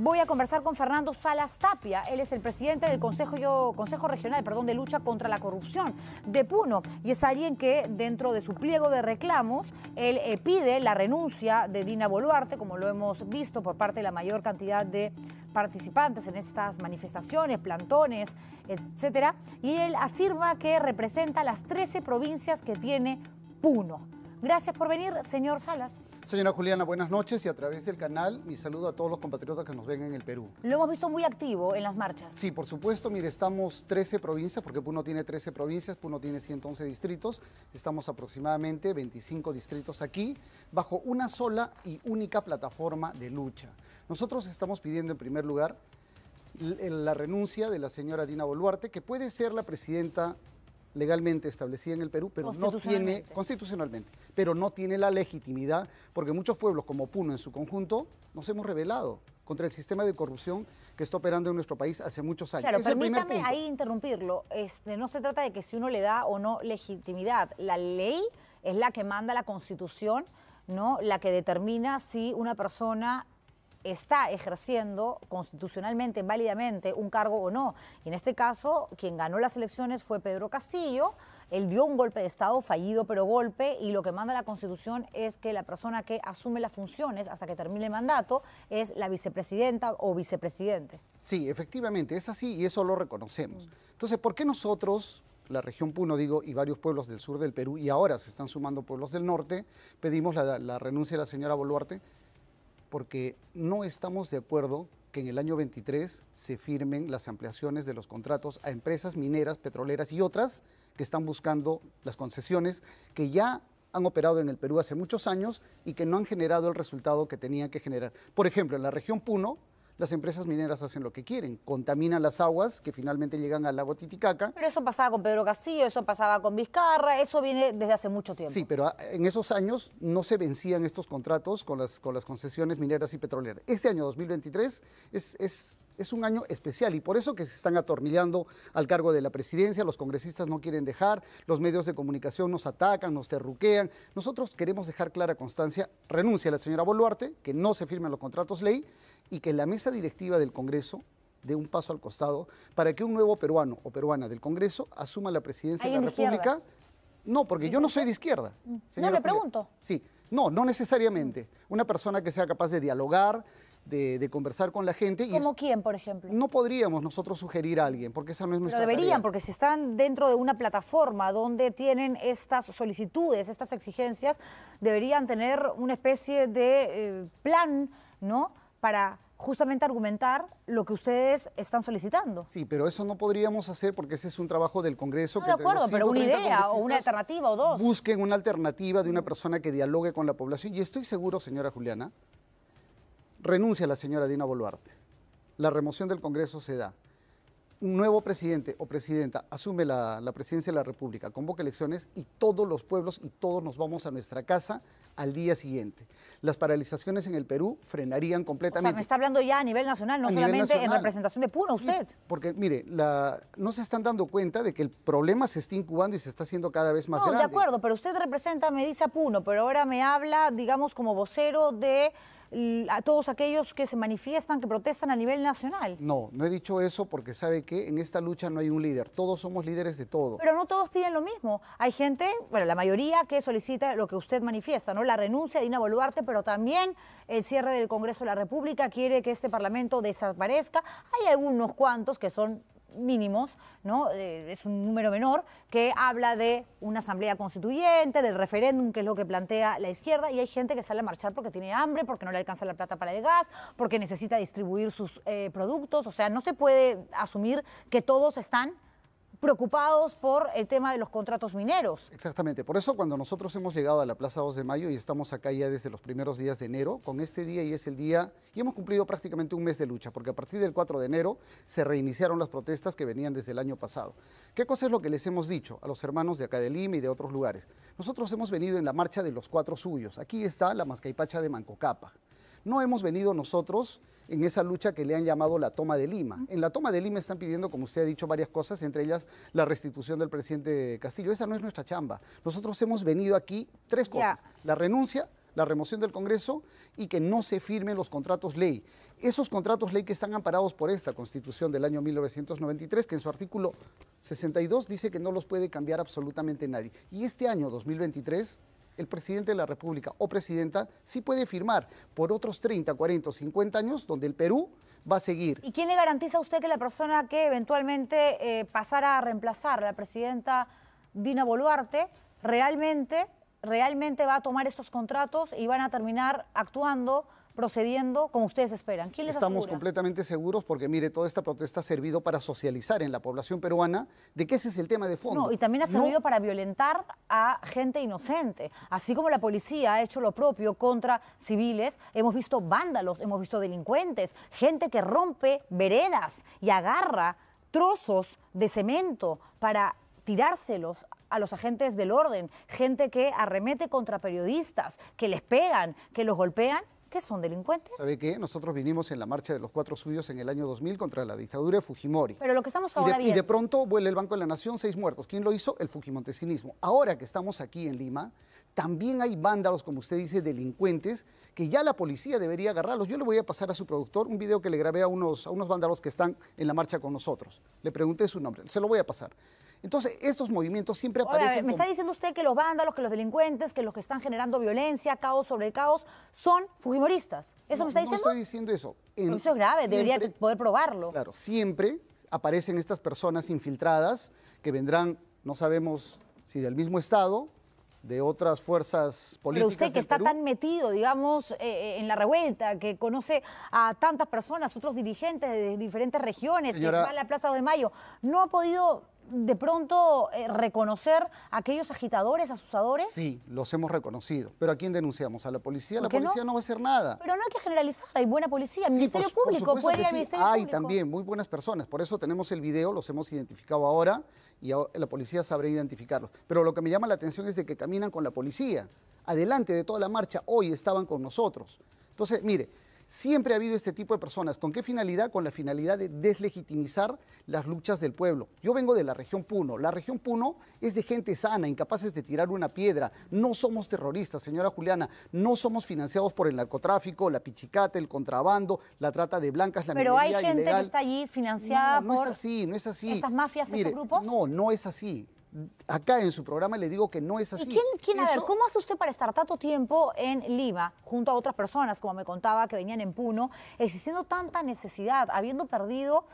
Voy a conversar con Fernando Salas Tapia. Él es el presidente del Consejo, Regional de Lucha contra la Corrupción de Puno y es alguien que dentro de su pliego de reclamos, él eh, pide la renuncia de Dina Boluarte, como lo hemos visto por parte de la mayor cantidad de participantes en estas manifestaciones, plantones, etcétera, y él afirma que representa las 13 provincias que tiene Puno. Gracias por venir, señor Salas. Señora Juliana, buenas noches y a través del canal mi saludo a todos los compatriotas que nos ven en el Perú. Lo hemos visto muy activo en las marchas. Sí, por supuesto, mire, estamos 13 provincias, porque Puno tiene 13 provincias, Puno tiene 111 distritos, estamos aproximadamente 25 distritos aquí, bajo una sola y única plataforma de lucha. Nosotros estamos pidiendo en primer lugar eh, la renuncia de la señora Dina Boluarte, que puede ser la presidenta legalmente establecida en el Perú, pero no tiene constitucionalmente pero no tiene la legitimidad, porque muchos pueblos, como Puno en su conjunto, nos hemos rebelado contra el sistema de corrupción que está operando en nuestro país hace muchos años. Claro, permítame ahí interrumpirlo. Este, no se trata de que si uno le da o no legitimidad. La ley es la que manda la Constitución, ¿no? La que determina si una persona está ejerciendo constitucionalmente, válidamente, un cargo o no. Y en este caso, quien ganó las elecciones fue Pedro Castillo. Él dio un golpe de Estado, fallido pero golpe, y lo que manda la Constitución es que la persona que asume las funciones hasta que termine el mandato es la vicepresidenta o vicepresidente. Sí, efectivamente, es así y eso lo reconocemos. Mm. Entonces, ¿por qué nosotros, la región Puno, digo, y varios pueblos del sur del Perú, y ahora se están sumando pueblos del norte, pedimos la renuncia de la señora Boluarte? porque no estamos de acuerdo que en el año 23 se firmen las ampliaciones de los contratos a empresas mineras, petroleras y otras que están buscando las concesiones que ya han operado en el Perú hace muchos años y que no han generado el resultado que tenían que generar. Por ejemplo, en la región Puno, las empresas mineras hacen lo que quieren, contaminan las aguas que finalmente llegan al lago Titicaca. Pero eso pasaba con Pedro Castillo, eso pasaba con Vizcarra, eso viene desde hace mucho tiempo. Sí, pero ah, en esos años no se vencían estos contratos con las, concesiones mineras y petroleras. Este año 2023 es, es es un año especial y por eso que se están atornillando al cargo de la presidencia, los congresistas no quieren dejar, los medios de comunicación nos atacan, nos terruquean. Nosotros queremos dejar clara constancia, renuncia la señora Boluarte, que no se firmen los contratos ley y que la mesa directiva del Congreso dé un paso al costado para que un nuevo peruano o peruana del Congreso asuma la presidencia de la República. No, porque yo no soy de izquierda. Mm. No, le pregunto. Sí, no, no necesariamente. Una persona que sea capaz de dialogar, de, conversar con la gente. ¿Como quién, por ejemplo? No podríamos nosotros sugerir a alguien, porque esa no es nuestra Pero deberían, porque si están dentro de una plataforma donde tienen estas solicitudes, estas exigencias, deberían tener una especie de eh, plan, ¿no?, para justamente argumentar lo que ustedes están solicitando. Sí, pero eso no podríamos hacer porque ese es un trabajo del Congreso. No, que de acuerdo, pero una idea o una alternativa o dos. Busquen una alternativa de una persona que dialogue con la población. Y estoy seguro, señora Juliana, renuncia la señora Dina Boluarte. La remoción del Congreso se da un nuevo presidente o presidenta asume la, presidencia de la República, convoca elecciones y todos los pueblos y todos nos vamos a nuestra casa al día siguiente. Las paralizaciones en el Perú frenarían completamente. O sea, me está hablando ya a nivel nacional, no solamente en representación de Puno, usted. Porque, mire, la, no se están dando cuenta de que el problema se está incubando y se está haciendo cada vez más grande. No, de acuerdo, pero usted representa, me dice a Puno, pero ahora me habla, digamos, como vocero de a todos aquellos que se manifiestan, que protestan a nivel nacional. No, no he dicho eso porque sabe que en esta lucha no hay un líder, todos somos líderes de todo. Pero no todos piden lo mismo. Hay gente, bueno, la mayoría que solicita lo que usted manifiesta, ¿no? La renuncia de Dina Boluarte, pero también el cierre del Congreso de la República, quiere que este Parlamento desaparezca. Hay algunos cuantos que son mínimos, ¿no? Eh, es un número menor, que habla de una asamblea constituyente, del referéndum, que es lo que plantea la izquierda, y hay gente que sale a marchar porque tiene hambre, porque no le alcanza la plata para el gas, porque necesita distribuir sus eh, productos, o sea, no se puede asumir que todos están preocupados por el tema de los contratos mineros. Exactamente, por eso cuando nosotros hemos llegado a la Plaza 2 de Mayo y estamos acá ya desde los primeros días de enero, con este día y es el día, y hemos cumplido prácticamente un mes de lucha, porque a partir del 4 de enero se reiniciaron las protestas que venían desde el año pasado. ¿Qué cosa es lo que les hemos dicho a los hermanos de acá de Lima y de otros lugares? Nosotros hemos venido en la marcha de los cuatro suyos. Aquí está la Mascaipacha de Mancocapa. No hemos venido nosotros en esa lucha que le han llamado la toma de Lima. En la toma de Lima están pidiendo, como usted ha dicho, varias cosas, entre ellas la restitución del presidente Castillo. Esa no es nuestra chamba. Nosotros hemos venido aquí tres cosas. La renuncia, la remoción del Congreso y que no se firmen los contratos ley. Esos contratos ley que están amparados por esta Constitución del año 1993, que en su artículo 62 dice que no los puede cambiar absolutamente nadie. Y este año 2023 el presidente de la República o presidenta sí puede firmar por otros 30, 40 o 50 años donde el Perú va a seguir. ¿Y quién le garantiza a usted que la persona que eventualmente eh, pasará pasara a reemplazar a la presidenta Dina Boluarte realmente, realmente va a tomar estos contratos y van a terminar actuando procediendo como ustedes esperan? ¿Quién les Estamos completamente seguros porque, mire, toda esta protesta ha servido para socializar en la población peruana de que ese es el tema de fondo. No, y también ha servido para violentar a gente inocente. Así como la policía ha hecho lo propio contra civiles, hemos visto vándalos, hemos visto delincuentes, gente que rompe veredas y agarra trozos de cemento para tirárselos a los agentes del orden, gente que arremete contra periodistas, que les pegan, que los golpean ¿Qué son delincuentes. ¿Sabe qué? Nosotros vinimos en la marcha de los cuatro suyos en el año 2000 contra la dictadura de Fujimori. Pero lo que estamos ahora y de, pronto vuelve el Banco de la Nación, seis muertos. ¿Quién lo hizo? El fujimontesinismo. Ahora que estamos aquí en Lima, también hay vándalos, como usted dice, delincuentes, que ya la policía debería agarrarlos. Yo le voy a pasar a su productor un video que le grabé a unos, a unos vándalos que están en la marcha con nosotros. Le pregunté su nombre, se lo voy a pasar. Entonces, estos movimientos siempre aparecen. me está diciendo usted que los vándalos, que los delincuentes, que los que están generando violencia, caos sobre caos, son fujimoristas. ¿Eso me está diciendo? No estoy diciendo eso. Eso es grave, debería poder probarlo. Claro, siempre aparecen estas personas infiltradas que vendrán, no sabemos si del mismo Estado, de otras fuerzas políticas. Pero usted que está tan metido, digamos, eh, eh, en la revuelta, que conoce a tantas personas, otros dirigentes de diferentes regiones, que que va a la Plaza de Mayo, ¿no ha podido de pronto eh, reconocer a aquellos agitadores, asusadores? Sí, los hemos reconocido. ¿Pero a quién denunciamos? ¿A la policía? La policía no? va a hacer nada. Pero no hay que generalizar, hay buena policía. El Ministerio Público puede ir hay también muy buenas personas, por eso tenemos el video, los hemos identificado ahora y la policía sabrá identificarlos. Pero lo que me llama la atención es de que caminan con la policía. Adelante de toda la marcha, hoy estaban con nosotros. Entonces, mire, Siempre ha habido este tipo de personas. ¿Con qué finalidad? Con la finalidad de deslegitimizar las luchas del pueblo. Yo vengo de la región Puno. La región Puno es de gente sana, incapaces de tirar una piedra. No somos terroristas, señora Juliana. No somos financiados por el narcotráfico, la pichicata, el contrabando, la trata de blancas, la Pero hay gente que está allí financiada por es así, no es así. ¿Estas mafias, esos grupos? No, no es así acá en su programa le digo que no es así. ¿Y quién, a ver, cómo hace usted para estar tanto tiempo en Lima, junto a otras personas, como me contaba, que venían en Puno, existiendo tanta necesidad, habiendo perdido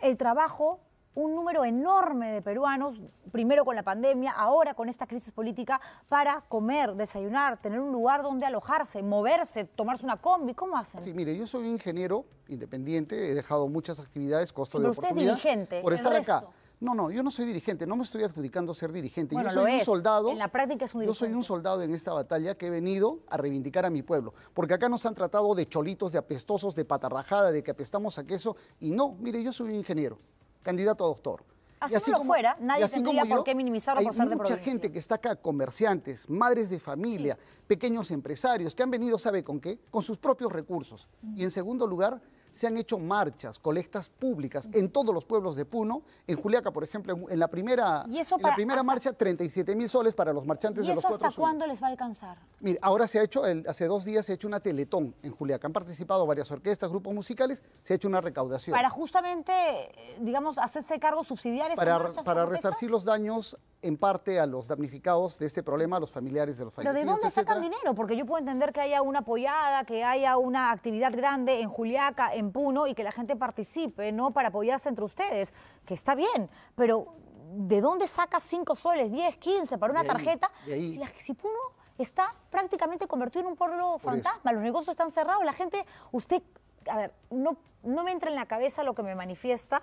el trabajo un número enorme de peruanos, primero con la pandemia, ahora con esta crisis política, para comer, desayunar, tener un lugar donde alojarse, moverse, tomarse una combi? ¿Cómo hacen? Sí, mire, yo soy ingeniero independiente, he dejado muchas actividades, costo de oportunidad. usted es dirigente. Por estar acá. No, no, yo no soy dirigente, no me estoy adjudicando ser dirigente. yo soy un soldado. En la práctica es un Yo soy un soldado en esta batalla que he venido a reivindicar a mi pueblo. Porque acá nos han tratado de cholitos, de apestosos, de patarrajada, de que apestamos a queso. Y no, mire, yo soy un ingeniero, candidato a doctor. Así, como, fuera, nadie tendría por qué minimizarlo hay por de mucha gente que está acá, comerciantes, madres de familia, pequeños empresarios, que han venido, ¿sabe con qué? Con sus propios recursos. Y en segundo lugar, se han hecho marchas, colectas públicas en todos los pueblos de Puno. En Juliaca, por ejemplo, en la primera, la primera marcha, 37 mil soles para los marchantes de los cuatro ¿Y eso hasta cuándo les va a alcanzar? Mira, ahora se ha hecho, hace dos días se ha hecho una teletón en Juliaca. Han participado varias orquestas, grupos musicales, se ha hecho una recaudación. Para justamente, eh, digamos, hacerse cargo subsidiar Para, para resarcir los daños en parte a los damnificados de este problema, a los familiares de los fallecidos. ¿Pero de dónde sacan dinero? Porque yo puedo entender que haya una apoyada, que haya una actividad grande en Juliaca, en Puno y que la gente participe, ¿no? Para apoyarse entre ustedes, que está bien, pero ¿de dónde saca 5 soles, 10, 15 para una tarjeta? Si, Puno está prácticamente convertido en un pueblo fantasma, los negocios están cerrados, la gente, usted, a ver, no, no me entra en la cabeza lo que me manifiesta,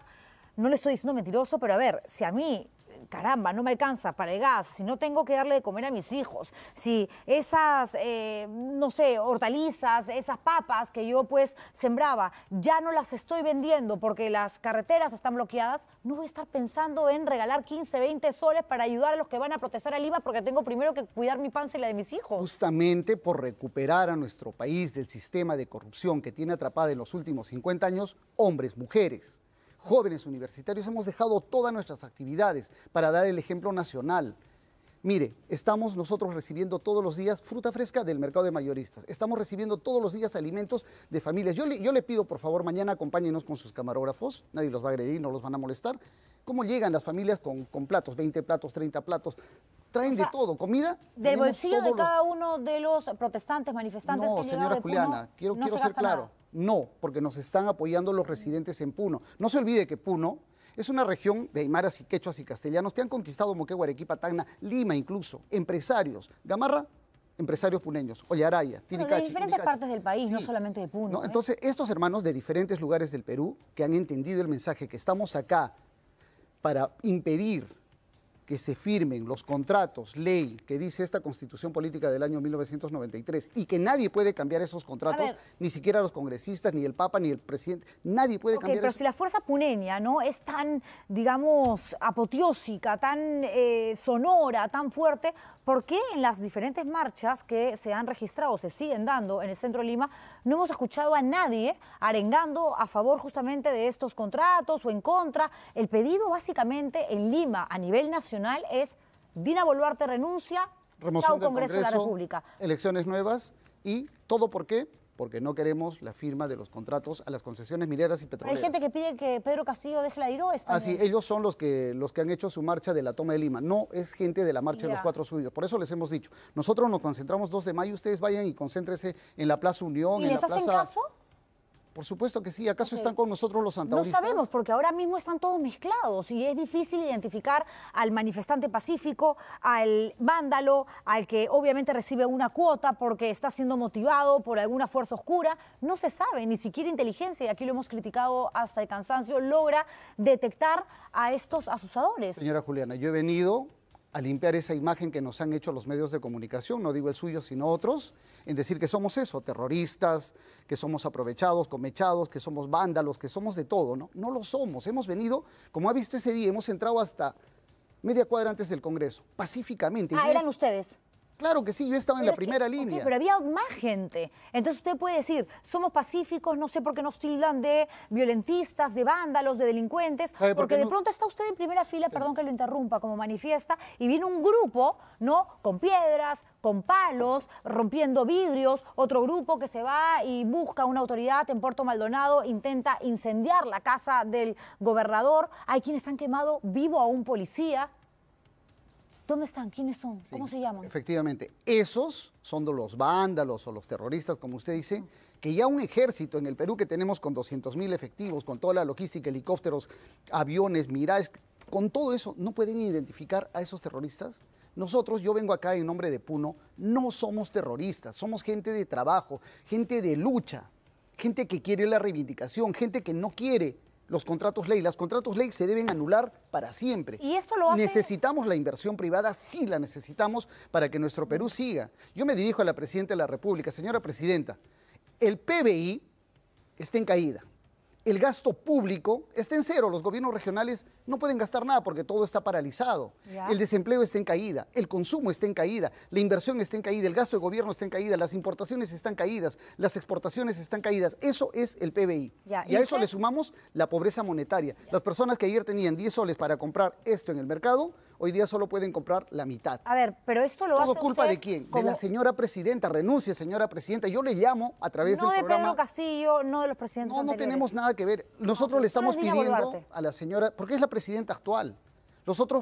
no le estoy diciendo mentiroso, pero a ver, si a mí caramba, no me alcanza para el gas, si no tengo que darle de comer a mis hijos, si esas, eh, no sé, hortalizas, esas papas que yo pues sembraba, ya no las estoy vendiendo porque las carreteras están bloqueadas, no voy a estar pensando en regalar 15, 20 soles para ayudar a los que van a protestar al IVA porque tengo primero que cuidar mi panza y la de mis hijos. Justamente por recuperar a nuestro país del sistema de corrupción que tiene atrapada en los últimos 50 años, hombres, mujeres jóvenes universitarios, hemos dejado todas nuestras actividades para dar el ejemplo nacional. Mire, estamos nosotros recibiendo todos los días fruta fresca del mercado de mayoristas. Estamos recibiendo todos los días alimentos de familias. Yo le, yo le, pido, por favor, mañana acompáñenos con sus camarógrafos. Nadie los va a agredir, no los van a molestar. ¿Cómo llegan las familias con, con platos? 20 platos, 30 platos, Traen de todo, comida. Del bolsillo de cada uno de los protestantes, manifestantes no, señora de Juliana, quiero, quiero ser claro. No, porque nos están apoyando los residentes en Puno. No se olvide que Puno es una región de aymaras y quechuas y castellanos que han conquistado Moquegua, Arequipa, Tacna, Lima incluso, empresarios. Gamarra, empresarios puneños, Ollaraya, Tiricachi. de diferentes partes del país, no solamente de Puno. ¿eh? Entonces, estos hermanos de diferentes lugares del Perú que han entendido el mensaje que estamos acá para impedir que se firmen los contratos, ley que dice esta constitución política del año 1993 y que nadie puede cambiar esos contratos, ni siquiera los congresistas, ni el Papa, ni el presidente, nadie puede okay, cambiar Pero si la fuerza puneña no es tan, digamos, apoteósica, tan eh, sonora, tan fuerte, ¿por qué en las diferentes marchas que se han registrado, se siguen dando en el centro de Lima, no hemos escuchado a nadie arengando a favor justamente de estos contratos o en contra? El pedido básicamente en Lima a nivel nacional es Dina Boluarte renuncia, Remoción Congreso, de la República. Elecciones nuevas y todo por qué porque no queremos la firma de los contratos a las concesiones mineras y petroleras. Hay gente que pide que Pedro Castillo deje la IROES Así, ah, ellos son los que, los que han hecho su marcha de la toma de Lima, no es gente de la marcha de los cuatro subidos. Por eso les hemos dicho, nosotros nos concentramos 2 de mayo, ustedes vayan y concéntrense en la Plaza Unión, ¿Y en les hacen Caso? Por supuesto que sí. ¿Acaso están con nosotros los santauristas? No sabemos, porque ahora mismo están todos mezclados y es difícil identificar al manifestante pacífico, al vándalo, al que obviamente recibe una cuota porque está siendo motivado por alguna fuerza oscura. No se sabe, ni siquiera inteligencia, y aquí lo hemos criticado hasta el cansancio, logra detectar a estos asusadores. Señora Juliana, yo he venido a limpiar esa imagen que nos han hecho los medios de comunicación, no digo el suyo, sino otros, en decir que somos eso, terroristas, que somos aprovechados, comechados, que somos vándalos, que somos de todo, ¿no? No lo somos, hemos venido, como ha visto ese día, hemos entrado hasta media cuadra antes del Congreso, pacíficamente. Ah, eran ustedes. Claro que sí, yo estaba en la primera línea. pero había más gente. Entonces usted puede decir, somos pacíficos, no sé por qué nos tildan de violentistas, de vándalos, de delincuentes, porque de pronto está usted en primera fila, perdón que lo interrumpa, como manifiesta, y viene un grupo, ¿no? Con piedras, con palos, rompiendo vidrios, otro grupo que se va y busca una autoridad en Puerto Maldonado, intenta incendiar la casa del gobernador, hay quienes han quemado vivo a un policía. ¿Dónde están? ¿Quiénes son? ¿Cómo se llaman? Efectivamente, esos son los vándalos o los terroristas, como usted dice, que ya un ejército en el Perú que tenemos con 200 mil efectivos, con toda la logística, helicópteros, aviones, mirajes, con todo eso, ¿no pueden identificar a esos terroristas? Nosotros, yo vengo acá en nombre de Puno, no somos terroristas, somos gente de trabajo, gente de lucha, gente que quiere la reivindicación, gente que no quiere los contratos ley. Los contratos ley se deben anular para siempre. Y esto lo hace... Necesitamos la inversión privada, sí la necesitamos para que nuestro Perú siga. Yo me dirijo a la Presidenta de la República, señora Presidenta, el PBI está en caída el gasto público está en cero. Los gobiernos regionales no pueden gastar nada porque todo está paralizado. El desempleo está en caída, el consumo está en caída, la inversión está en caída, el gasto de gobierno está en caída, las importaciones están caídas, las exportaciones están caídas. Eso es el PBI. Y, a eso le sumamos la pobreza monetaria. Las personas que ayer tenían 10 soles para comprar esto en el mercado, hoy día solo pueden comprar la mitad. A ver, pero esto lo ¿Todo culpa de quién? De la señora presidenta. Renuncie, señora presidenta. Yo le llamo a través del de programa... No de Pedro Castillo, no de los presidentes No, no tenemos nada que ver. Nosotros le estamos pidiendo a la señora... Porque es la presidenta actual.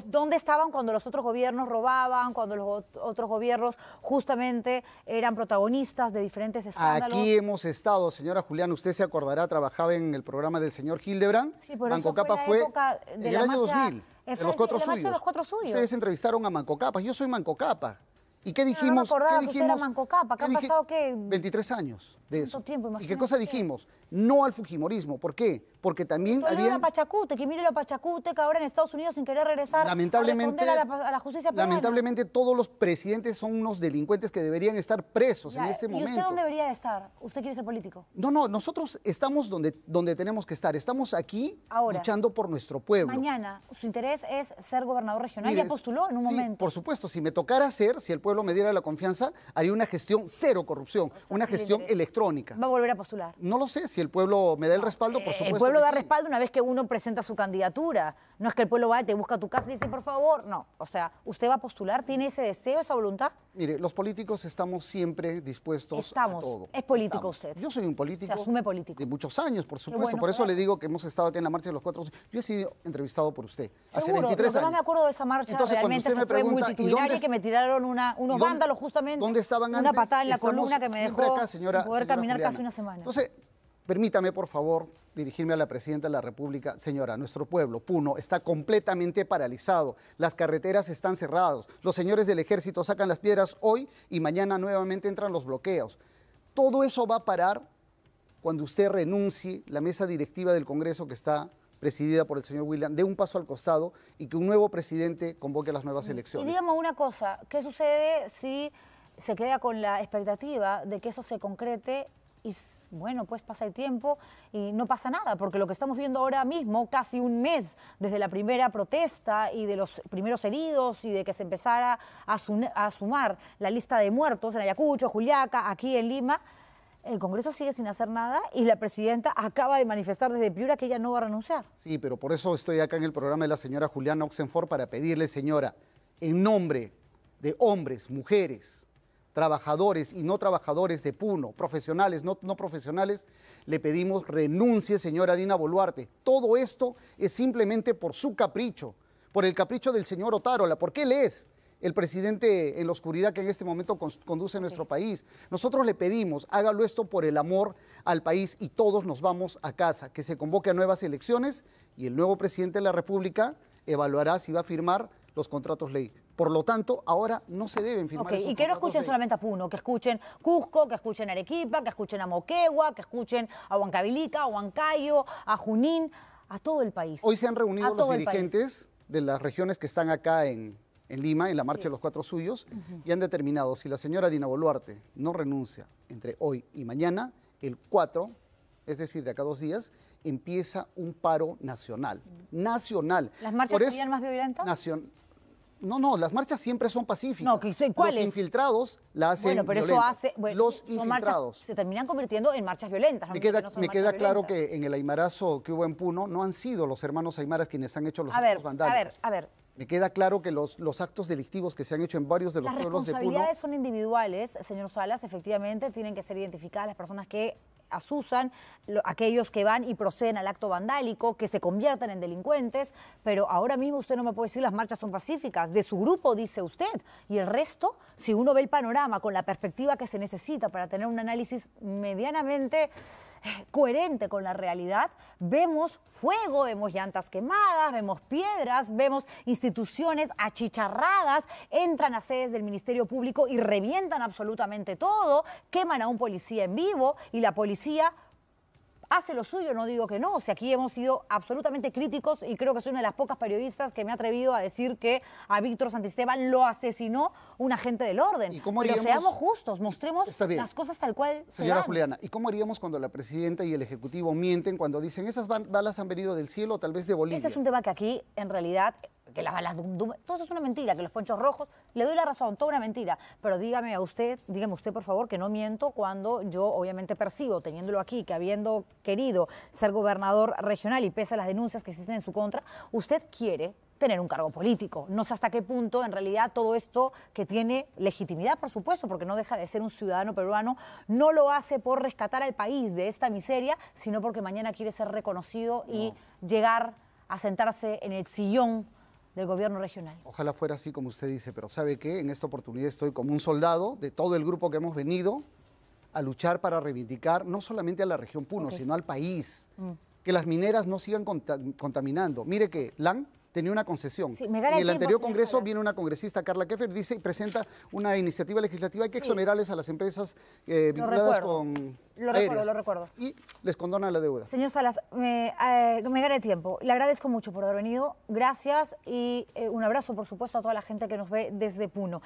¿Dónde estaban cuando los otros gobiernos robaban, cuando los otros gobiernos justamente eran protagonistas de diferentes escándalos? Aquí hemos estado, señora Julián, usted se acordará, trabajaba en el programa del señor Hildebrand. Sí, por Banco Capa fue, la el año 2000. los cuatro, suyos. Ustedes entrevistaron a Manco Capa. Yo soy Manco Capa. ¿Y qué dijimos? ¿qué dijimos? ¿Qué, pasado qué? 23 años de eso. Tiempo, ¿Y qué cosa dijimos? No al fujimorismo. ¿Por qué? Porque también había... Pachacute, que mire lo Pachacute, que ahora en Estados Unidos sin querer regresar lamentablemente, a, la, a la, justicia penal. Lamentablemente todos los presidentes son unos delincuentes que deberían estar presos en este momento. ¿Y usted dónde debería estar? ¿Usted quiere ser político? No, no, nosotros estamos donde, donde tenemos que estar. Estamos aquí luchando por nuestro pueblo. Mañana, su interés es ser gobernador regional. ya postuló en un por supuesto. Si me tocara ser, si el pueblo me diera la confianza, haría una gestión cero corrupción, una gestión electoral ¿Va a volver a postular? No lo sé, si el pueblo me da el respaldo, por supuesto. El pueblo da respaldo una vez que uno presenta su candidatura. No es que el pueblo va y te busca tu casa y dice, por favor, no. O sea, ¿usted va a postular? ¿Tiene ese deseo, esa voluntad? Mire, los políticos estamos siempre dispuestos estamos. a todo. Es político usted. Yo soy un político. Se asume político. De muchos años, por supuesto. por eso le digo que hemos estado aquí en la marcha de los cuatro. Yo he sido entrevistado por usted hace 23 años. No me acuerdo de esa marcha realmente fue multitudinaria y que me tiraron una, unos vándalos justamente. ¿Dónde estaban antes? Una patada en la columna que me dejó. señora, caminar casi una semana. Entonces, permítame, por favor, dirigirme a la presidenta de la República. Señora, nuestro pueblo, Puno, está completamente paralizado. Las carreteras están cerradas. Los señores del ejército sacan las piedras hoy y mañana nuevamente entran los bloqueos. Todo eso va a parar cuando usted renuncie la mesa directiva del Congreso que está presidida por el señor William, dé un paso al costado y que un nuevo presidente convoque las nuevas elecciones. Y dígame una cosa, ¿qué sucede si se queda con la expectativa de que eso se concrete y bueno, pues pasa el tiempo y no pasa nada, porque lo que estamos viendo ahora mismo, casi un mes desde la primera protesta y de los primeros heridos y de que se empezara a, sumar la lista de muertos en Ayacucho, Juliaca, aquí en Lima, el Congreso sigue sin hacer nada y la presidenta acaba de manifestar desde Piura que ella no va a renunciar. Sí, pero por eso estoy acá en el programa de la señora Juliana Oxenford para pedirle, señora, en nombre de hombres, mujeres, trabajadores y no trabajadores de Puno, profesionales, no, profesionales, le pedimos renuncie, señora Dina Boluarte. Todo esto es simplemente por su capricho, por el capricho del señor Otárola, porque él es el presidente en la oscuridad que en este momento conduce nuestro país. Nosotros le pedimos, hágalo esto por el amor al país y todos nos vamos a casa, que se convoque a nuevas elecciones y el nuevo presidente de la República evaluará si va a firmar los contratos ley. Por lo tanto, ahora no se deben firmar. y que no escuchen solamente a Puno, que escuchen Cusco, que escuchen Arequipa, que escuchen a Moquegua, que escuchen a Huancabilica, a Huancayo, a Junín, a todo el país. Hoy se han reunido los dirigentes de las regiones que están acá en, Lima, en la marcha de los cuatro suyos, y han determinado si la señora Dina Boluarte no renuncia entre hoy y mañana, el 4, es decir, de acá a dos días, empieza un paro nacional. Nacional. ¿Las marchas serían más violentas? Nacional. No, no, las marchas siempre son pacíficas. ¿cuáles? Los infiltrados la hacen Bueno, pero eso hace... Bueno, los infiltrados. se terminan convirtiendo en marchas violentas. Me queda, claro que en el Aimarazo que hubo en Puno no han sido los hermanos Aimaras quienes han hecho los mandatos. A ver, a ver. Me queda claro que los, los actos delictivos que se han hecho en varios de los pueblos de Puno... Las responsabilidades son individuales, señor Salas. Efectivamente, tienen que ser identificadas las personas que asusan Susan, aquellos que van y proceden al acto vandálico, que se conviertan en delincuentes, pero ahora mismo usted no me puede decir las marchas son pacíficas, de su grupo dice usted, y el resto, si uno ve el panorama con la perspectiva que se necesita para tener un análisis medianamente eh, coherente con la realidad, vemos fuego, vemos llantas quemadas, vemos piedras, vemos instituciones achicharradas, entran a sedes del Ministerio Público y revientan absolutamente todo, queman a un policía en vivo y la policía policía hace lo suyo, no digo que no. O sea, aquí hemos sido absolutamente críticos y creo que soy una de las pocas periodistas que me ha atrevido a decir que a Víctor Santisteban lo asesinó un agente del orden. Pero seamos justos, mostremos las cosas tal cual. Señora se Juliana, ¿y cómo haríamos cuando la presidenta y el Ejecutivo mienten cuando dicen esas balas han venido del cielo o tal vez de Bolivia? Ese es un tema que aquí, en realidad, que las balas dum dum, todo eso es una mentira, que los ponchos rojos, le doy la razón, toda una mentira, pero dígame a usted, dígame usted por favor que no miento cuando yo obviamente percibo, teniéndolo aquí, que habiendo querido ser gobernador regional y pese a las denuncias que existen en su contra, usted quiere tener un cargo político. No sé hasta qué punto en realidad todo esto que tiene legitimidad, por supuesto, porque no deja de ser un ciudadano peruano, no lo hace por rescatar al país de esta miseria, sino porque mañana quiere ser reconocido y llegar a sentarse en el sillón del gobierno regional. Ojalá fuera así como usted dice, pero ¿sabe qué? En esta oportunidad estoy como un soldado de todo el grupo que hemos venido a luchar para reivindicar no solamente a la región Puno, sino al país. Mm. Que las mineras no sigan contaminando. Mire que LAN tenía una concesión. y en el anterior Congreso viene una congresista, Carla Keffer, dice y presenta una iniciativa legislativa, hay que exonerarles a las empresas eh, vinculadas con... Lo lo recuerdo. Y les condona la deuda. Señor Salas, eh, me, gana el tiempo. Le agradezco mucho por haber venido. Gracias y eh, un abrazo, por supuesto, a toda la gente que nos ve desde Puno.